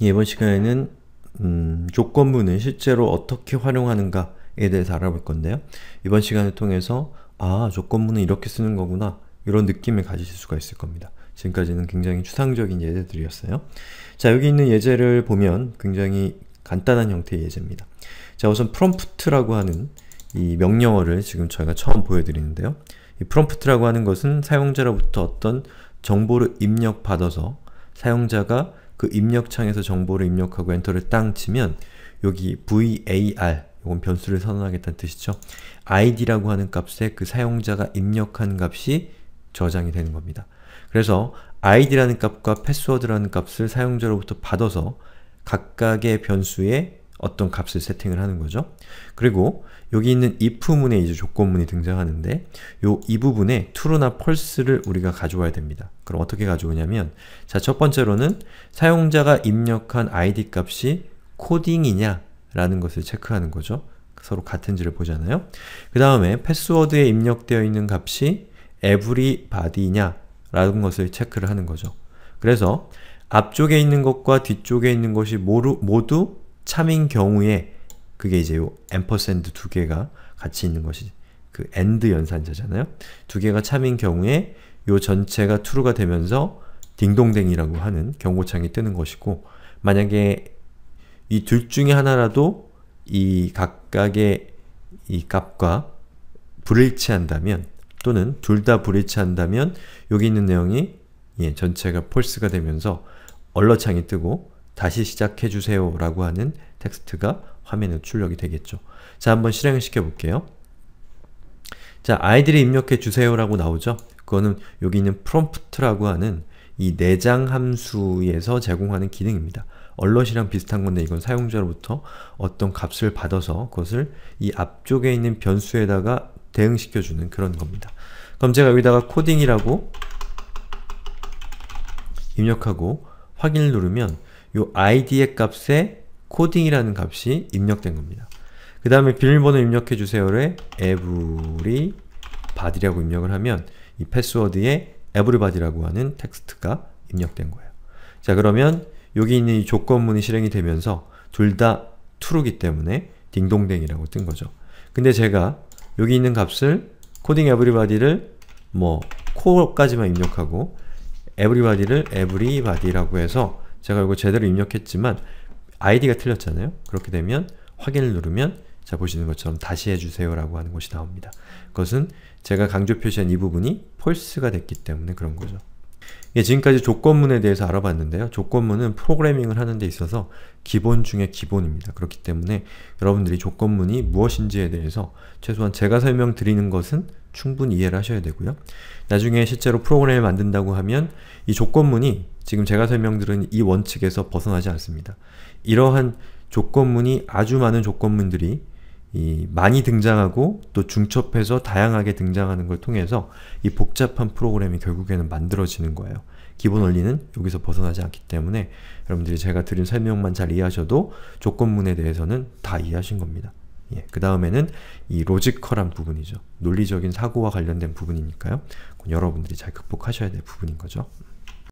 예, 이번 시간에는 음, 조건문을 실제로 어떻게 활용하는가에 대해서 알아볼 건데요. 이번 시간을 통해서 아, 조건문은 이렇게 쓰는 거구나 이런 느낌을 가지실 수가 있을 겁니다. 지금까지는 굉장히 추상적인 예제들이었어요. 자, 여기 있는 예제를 보면 굉장히 간단한 형태의 예제입니다. 자, 우선 프롬프트라고 하는 이 명령어를 지금 저희가 처음 보여드리는데요. 이 프롬프트라고 하는 것은 사용자로부터 어떤 정보를 입력받아서 사용자가 그 입력창에서 정보를 입력하고 엔터를 땅 치면 여기 var 이건 변수를 선언하겠다는 뜻이죠. id라고 하는 값에 그 사용자가 입력한 값이 저장이 되는 겁니다. 그래서 id라는 값과 p a s s w o r d 라는 값을 사용자로부터 받아서 각각의 변수에 어떤 값을 세팅을 하는 거죠. 그리고 여기 있는 if문에 이제 조건문이 등장하는데 요 이 부분에 true나 false를 우리가 가져와야 됩니다. 그럼 어떻게 가져오냐면 자, 첫 번째로는 사용자가 입력한 id 값이 코딩이냐 라는 것을 체크하는 거죠. 서로 같은지를 보잖아요. 그 다음에 패스워드에 입력되어 있는 값이 everybody냐 라는 것을 체크를 하는 거죠. 그래서 앞쪽에 있는 것과 뒤쪽에 있는 것이 모두 참인 경우에 그게 이제 요 앰퍼센드 두 개가 같이 있는 것이 그 AND 연산자잖아요. 두 개가 참인 경우에 요 전체가 true가 되면서 딩동댕이라고 하는 경고창이 뜨는 것이고 만약에 이 둘 중에 하나라도 이 각각의 이 값과 불일치한다면 또는 둘 다 불일치한다면 여기 있는 내용이 예, 전체가 false가 되면서 얼러창이 뜨고 다시 시작해 주세요 라고 하는 텍스트가 화면에 출력이 되겠죠. 자, 한번 실행을 시켜 볼게요. 자, 아이들이 입력해 주세요 라고 나오죠? 그거는 여기 있는 프롬프트라고 하는 이 내장 함수에서 제공하는 기능입니다. 얼럿이랑 비슷한 건데 이건 사용자로부터 어떤 값을 받아서 그것을 이 앞쪽에 있는 변수에다가 대응시켜주는 그런 겁니다. 그럼 제가 여기다가 코딩이라고 입력하고 확인을 누르면 이 id의 값에 코딩이라는 값이 입력된 겁니다. 그 다음에 비밀번호 입력해주세요를 every body라고 입력을 하면 이 패스워드에 everybody라고 하는 텍스트가 입력된 거예요. 자 그러면 여기 있는 이 조건문이 실행이 되면서 둘 다 true기 때문에 딩동댕이라고 뜬 거죠. 근데 제가 여기 있는 값을 코딩 everybody를 뭐 코어까지만 입력하고 everybody를 everybody라고 해서 제가 이거 제대로 입력했지만 아이디가 틀렸잖아요. 그렇게 되면 확인을 누르면 자 보시는 것처럼 다시 해주세요 라고 하는 것이 나옵니다. 그것은 제가 강조 표시한 이 부분이 false가 됐기 때문에 그런 거죠. 예, 지금까지 조건문에 대해서 알아봤는데요. 조건문은 프로그래밍을 하는 데 있어서 기본 중의 기본입니다. 그렇기 때문에 여러분들이 조건문이 무엇인지에 대해서 최소한 제가 설명드리는 것은 충분히 이해를 하셔야 되고요. 나중에 실제로 프로그램을 만든다고 하면 이 조건문이 지금 제가 설명드린 이 원칙에서 벗어나지 않습니다. 이러한 조건문이 아주 많은 조건문들이 많이 등장하고 또 중첩해서 다양하게 등장하는 걸 통해서 이 복잡한 프로그램이 결국에는 만들어지는 거예요. 기본 원리는 여기서 벗어나지 않기 때문에 여러분들이 제가 드린 설명만 잘 이해하셔도 조건문에 대해서는 다 이해하신 겁니다. 예, 그 다음에는 이 로지컬한 부분이죠. 논리적인 사고와 관련된 부분이니까요. 여러분들이 잘 극복하셔야 될 부분인 거죠.